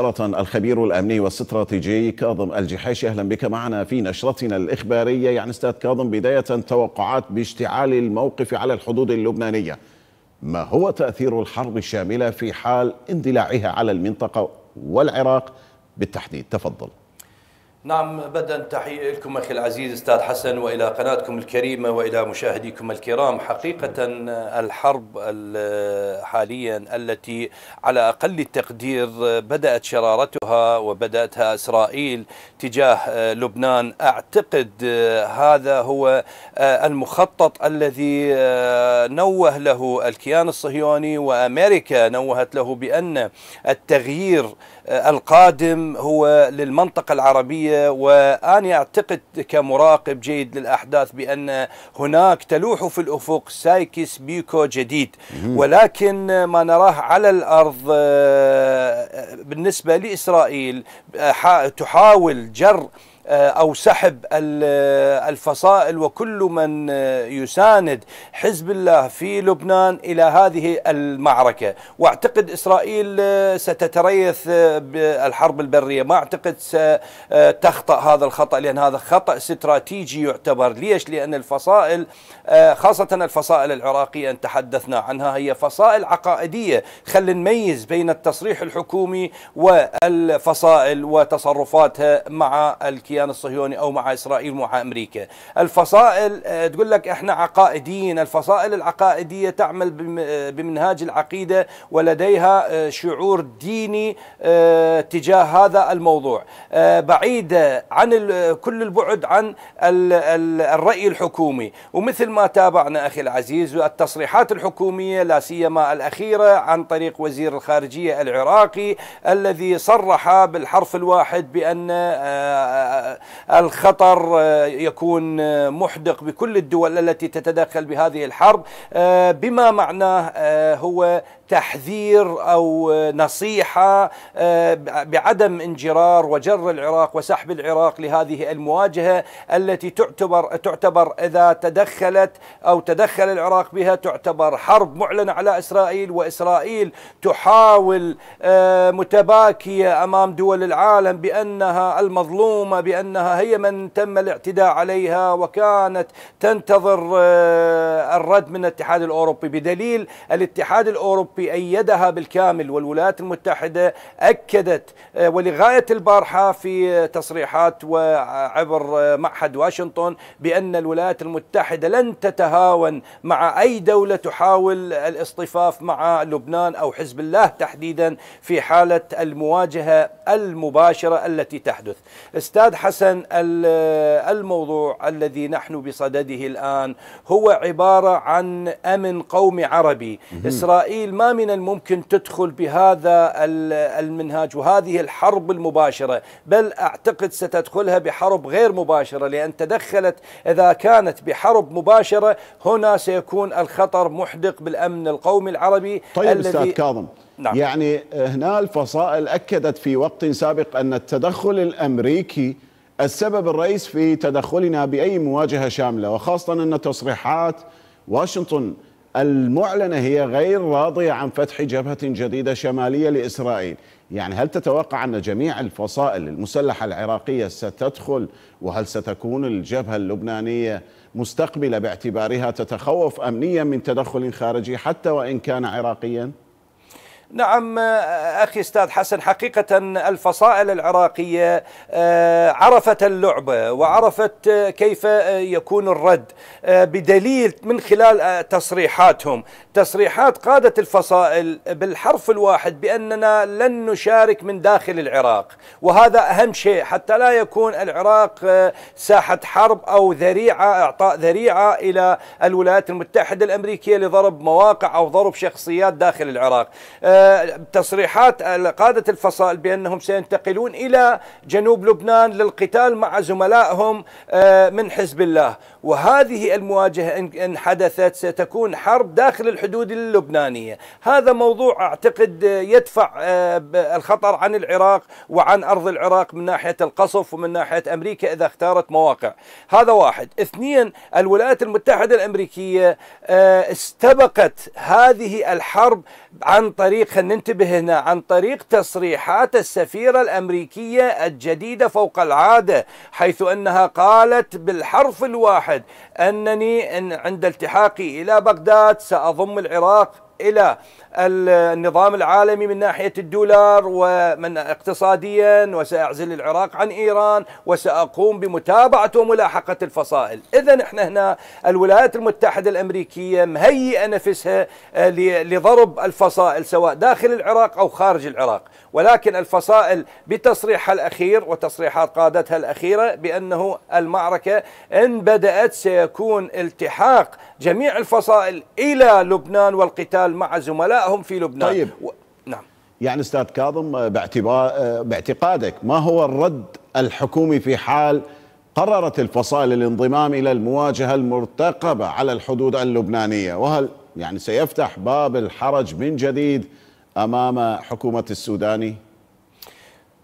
مباشرة الخبير الأمني والاستراتيجي كاظم الجحاشي أهلا بك معنا في نشرتنا الإخبارية يعني أستاذ كاظم بداية توقعات باشتعال الموقف على الحدود اللبنانية ما هو تأثير الحرب الشاملة في حال اندلاعها على المنطقة والعراق بالتحديد تفضل نعم بدأ تحية لكم أخي العزيز أستاذ حسن وإلى قناتكم الكريمة وإلى مشاهديكم الكرام حقيقة الحرب حاليا التي على أقل التقدير بدأت شرارتها وبدأتها إسرائيل تجاه لبنان أعتقد آه، هذا هو آه، المخطط الذي آه، نوه له الكيان الصهيوني وأمريكا نوهت له بأن التغيير القادم هو للمنطقة العربية وأنا أعتقد كمراقب جيد للأحداث بأن هناك تلوح في الأفق سايكس بيكو جديد ولكن ما نراه على الأرض آه، بالنسبة لإسرائيل آه، تحاول جر آه، أو سحب آه، الفصائل وكل من آه، يساند حزب الله في لبنان إلى هذه المعركة وأعتقد إسرائيل ستتريث بالحرب البرية ما أعتقد ستخطأ هذا الخطأ لأن هذا خطأ استراتيجي يعتبر ليش؟ لأن الفصائل خاصة الفصائل العراقية أن تحدثنا عنها هي فصائل عقائدية خل نميز بين التصريح الحكومي والفصائل وتصرفاتها مع الكيان الكيان الصهيوني او مع اسرائيل ومع امريكا الفصائل آه، تقول لك احنا عقائديين الفصائل العقائديه تعمل آه، بمنهاج العقيده ولديها آه، شعور ديني تجاه هذا الموضوع بعيده عن كل البعد عن الراي الحكومي ومثل ما تابعنا اخي العزيز التصريحات الحكوميه لا سيما الاخيره عن طريق وزير الخارجيه العراقي الذي صرح بالحرف الواحد بان الخطر آه، يكون آه، محدق بكل الدول التي تتدخل بهذه الحرب آه، بما معناه هو تحذير او نصيحه بعدم انجرار وجر العراق وسحب العراق لهذه المواجهه التي تعتبر تعتبر اذا تدخلت او تدخل العراق بها تعتبر حرب معلنه على اسرائيل واسرائيل تحاول متباكيه امام دول العالم بانها المظلومه بأن بأنها هي من تم الاعتداء عليها وكانت تنتظر آه، الرد من الاتحاد الأوروبي بدليل الاتحاد الأوروبي أيدها بالكامل والولايات المتحدة أكدت آه، ولغاية البارحة في تصريحات وعبر آه، معهد واشنطن بأن الولايات المتحدة لن تتهاون مع أي دولة تحاول الاصطفاف مع لبنان أو حزب الله تحديدا في حالة المواجهة المباشرة التي تحدث استاذ حسن الموضوع الذي نحن بصدده الآن هو عبارة عن أمن قومي عربي إسرائيل ما من الممكن تدخل بهذا المنهاج وهذه الحرب المباشرة بل أعتقد ستدخلها بحرب غير مباشرة لأن تدخلت إذا كانت بحرب مباشرة هنا سيكون الخطر محدق بالأمن القومي العربي طيب الذي أستاذ كاظم نعم. يعني هنا الفصائل أكدت في وقت سابق أن التدخل الأمريكي السبب الرئيس في تدخلنا بأي مواجهة شاملة وخاصة أن تصريحات واشنطن المعلنة هي غير راضية عن فتح جبهة جديدة شمالية لإسرائيل يعني هل تتوقع أن جميع الفصائل المسلحة العراقية ستدخل وهل ستكون الجبهة اللبنانية مستقبلة باعتبارها تتخوف أمنيا من تدخل خارجي حتى وإن كان عراقيا؟ نعم أخي أستاذ حسن حقيقة الفصائل العراقية آه، عرفت اللعبة وعرفت كيف يكون الرد آه، بدليل من خلال آه، تصريحاتهم تصريحات قادة الفصائل بالحرف الواحد بأننا لن نشارك من داخل العراق وهذا أهم شيء حتى لا يكون العراق ساحة حرب أو ذريعة إعطاء ذريعة إلى الولايات المتحدة الأمريكية لضرب مواقع أو ضرب شخصيات داخل العراق تصريحات قادة الفصائل بأنهم سينتقلون إلى جنوب لبنان للقتال مع زملائهم آه، من حزب الله وهذه المواجهة إن حدثت ستكون حرب داخل الحدود اللبنانية هذا موضوع أعتقد يدفع آه، الخطر عن العراق وعن أرض العراق من ناحية القصف ومن ناحية أمريكا إذا اختارت مواقع هذا واحد اثنين الولايات المتحدة الأمريكية آه، استبقت هذه الحرب عن طريق طريق خلينا ننتبه هنا عن طريق تصريحات السفيرة الأمريكية الجديدة فوق العادة حيث أنها قالت بالحرف الواحد أنني عند التحاقي إلى بغداد سأضم العراق الى النظام العالمي من ناحيه الدولار ومن اقتصاديا وساعزل العراق عن ايران وساقوم بمتابعه وملاحقه الفصائل، اذا احنا هنا الولايات المتحده الامريكيه مهيئه نفسها آه، لضرب الفصائل سواء داخل العراق او خارج العراق، ولكن الفصائل بتصريحها الاخير وتصريحات قادتها الاخيره بانه المعركه ان بدات سيكون التحاق جميع الفصائل الى لبنان والقتال القتال مع زملائهم في لبنان طيب و... نعم يعني استاذ كاظم باعتبار باعتقادك ما هو الرد الحكومي في حال قررت الفصائل الانضمام الى المواجهه المرتقبه على الحدود اللبنانيه وهل يعني سيفتح باب الحرج من جديد امام حكومه السوداني؟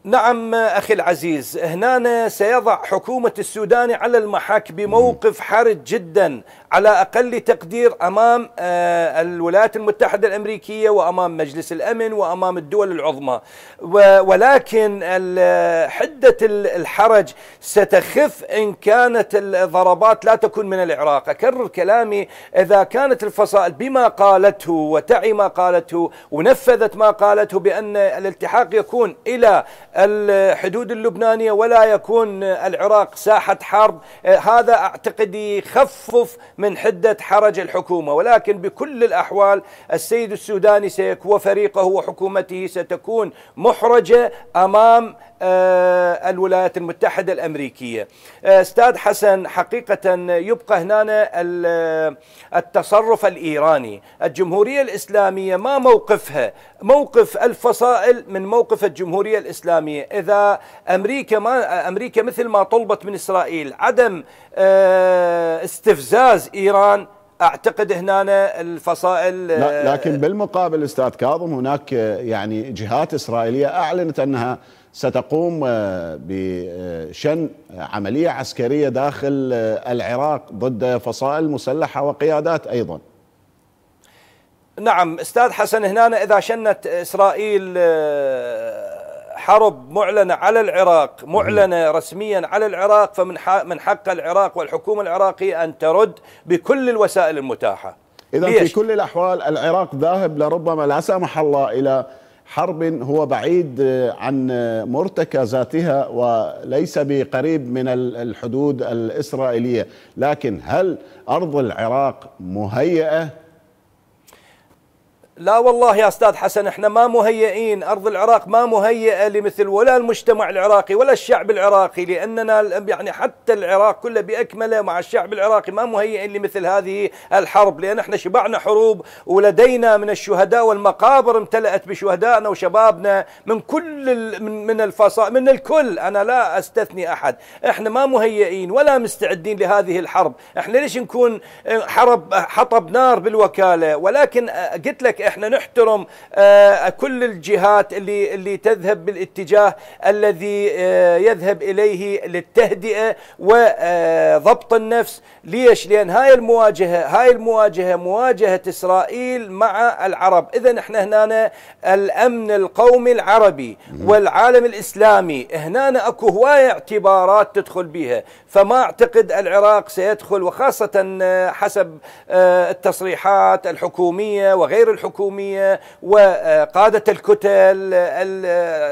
نعم أخي العزيز هنا سيضع حكومة السوداني على المحك بموقف حرج جدا على اقل تقدير امام آه، الولايات المتحده الامريكيه وامام مجلس الامن وامام الدول العظمى ولكن حده الحرج ستخف ان كانت الضربات لا تكون من العراق اكرر كلامي اذا كانت الفصائل بما قالته وتعي ما قالته ونفذت ما قالته بان الالتحاق يكون الى الحدود اللبنانيه ولا يكون العراق ساحه حرب آه، هذا اعتقد يخفف من حدة حرج الحكومة ولكن بكل الأحوال السيد السوداني وفريقه وحكومته ستكون محرجة أمام آه، الولايات المتحدة الأمريكية آه، أستاذ حسن حقيقة يبقى هنا آه، التصرف الإيراني الجمهورية الإسلامية ما موقفها موقف الفصائل من موقف الجمهورية الإسلامية إذا أمريكا, ما أمريكا مثل ما طلبت من إسرائيل عدم استفزاز إيران اعتقد هنا الفصائل لكن بالمقابل استاذ كاظم هناك يعني جهات اسرائيليه اعلنت انها ستقوم آه، بشن آه، عملية عسكرية داخل آه، العراق ضد فصائل مسلحة وقيادات أيضا نعم استاذ حسن هنا اذا شنت اسرائيل حرب معلنه على العراق معلنه رسميا على العراق فمن من حق العراق والحكومه العراقيه ان ترد بكل الوسائل المتاحه اذا في كل الاحوال العراق ذاهب لربما لا سمح الله الى حرب هو بعيد آه، عن آه، مرتكى ذاتها وليس بقريب من الحدود الإسرائيلية لكن هل أرض العراق مهيئة لا والله يا استاذ حسن احنا ما مهيئين ارض العراق ما مهيئه لمثل ولا المجتمع العراقي ولا الشعب العراقي لاننا يعني حتى العراق كله باكمله مع الشعب العراقي ما مهيئين لمثل هذه الحرب لان احنا شبعنا حروب ولدينا من الشهداء والمقابر امتلأت بشهدائنا وشبابنا من كل من الفصائل من الكل انا لا استثني احد احنا ما مهيئين ولا مستعدين لهذه الحرب احنا ليش نكون آه، حرب حطب نار بالوكاله ولكن آه، قلت لك احنا نحترم آه، كل الجهات اللي اللي تذهب بالاتجاه الذي آه، يذهب اليه للتهدئه وضبط آه، النفس ليش لان هاي المواجهه هاي المواجهه مواجهه اسرائيل مع العرب اذا احنا هنا الامن القومي العربي والعالم الاسلامي هنا اكو هوايه اعتبارات تدخل بها فما اعتقد العراق سيدخل وخاصه حسب التصريحات الحكوميه وغير الحكوميه الحكوميه وقاده الكتل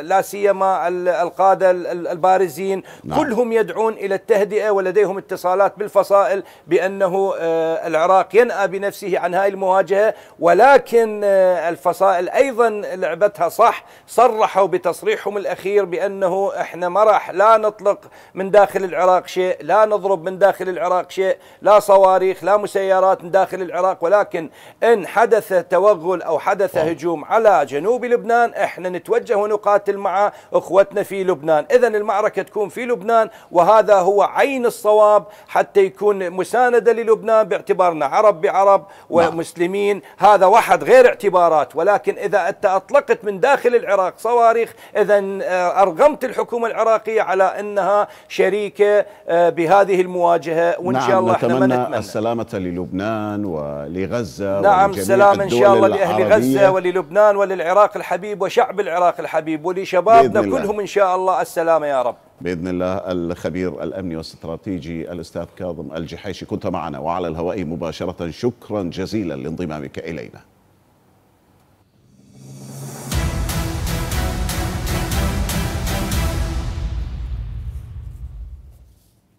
لا سيما القاده البارزين نعم. كلهم يدعون الى التهدئه ولديهم اتصالات بالفصائل بانه آه، العراق ينأى بنفسه عن هذه المواجهه ولكن آه، الفصائل ايضا لعبتها صح صرحوا بتصريحهم الاخير بانه احنا مرح لا نطلق من داخل العراق شيء لا نضرب من داخل العراق شيء لا صواريخ لا مسيرات من داخل العراق ولكن ان حدث توغل تغول أو حدث أوه. هجوم على جنوب لبنان احنا نتوجه ونقاتل مع أخوتنا في لبنان إذا المعركة تكون في لبنان وهذا هو عين الصواب حتى يكون مساندة للبنان باعتبارنا عرب بعرب نعم. ومسلمين هذا واحد غير اعتبارات ولكن إذا أنت أطلقت من داخل العراق صواريخ إذا آه، أرغمت الحكومة العراقية على أنها شريكة آه، بهذه المواجهة وإن نعم شاء الله نتمنى احنا ما نتمنى السلامة للبنان ولغزة نعم سلام إن شاء الله لأهل غزة وللبنان وللعراق الحبيب وشعب العراق الحبيب ولشبابنا كلهم إن شاء الله السلامة يا رب بإذن الله الخبير الأمني والاستراتيجي الأستاذ كاظم الجحيشي كنت معنا وعلى الهواء مباشرة شكرا جزيلا لانضمامك إلينا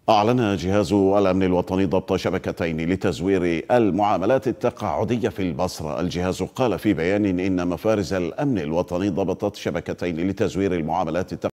أعلن جهاز الأمن الوطني ضبط شبكتين لتزوير المعاملات التقاعدية في البصرة الجهاز قال في بيان إن مفارز الأمن الوطني ضبطت شبكتين لتزوير المعاملات التقاعدية